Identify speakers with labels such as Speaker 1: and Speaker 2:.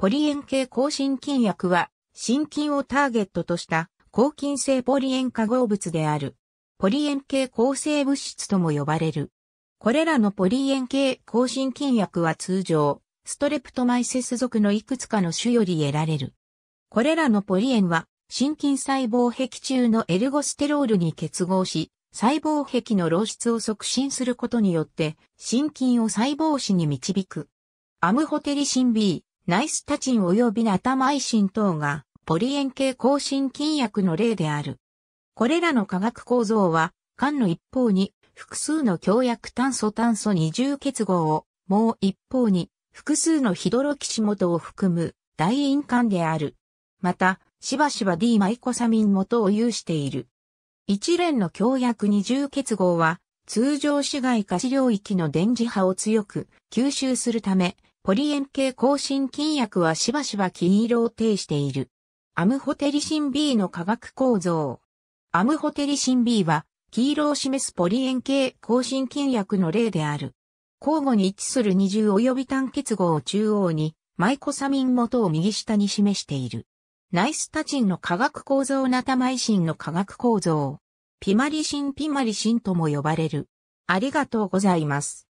Speaker 1: ポリエン系抗心菌薬は、心菌をターゲットとした抗菌性ポリエン化合物である。ポリエン系抗生物質とも呼ばれる。これらのポリエン系抗心菌薬は通常、ストレプトマイセス属のいくつかの種より得られる。これらのポリエンは、心筋細胞壁中のエルゴステロールに結合し、細胞壁の漏出を促進することによって、心筋を細胞死に導く。アムホテリシン B、ナイスタチン及びナタマイシン等が、ポリエン系抗心筋薬の例である。これらの化学構造は、肝の一方に複数の強薬炭素炭素二重結合を、もう一方に複数のヒドロキシ元を含む大陰肝である。また、しばしば D マイコサミン元を有している。一連の強薬二重結合は、通常市街化治領域の電磁波を強く吸収するため、ポリエン系更新菌薬はしばしば金色を呈している。アムホテリシン B の化学構造。アムホテリシン B は、黄色を示すポリエン系更新菌薬の例である。交互に位置する二重及び単結合を中央に、マイコサミン元を右下に示している。ナイスタチンの化学構造ナタマイシンの化学構造。ピマリシンピマリシンとも呼ばれる。ありがとうござ
Speaker 2: います。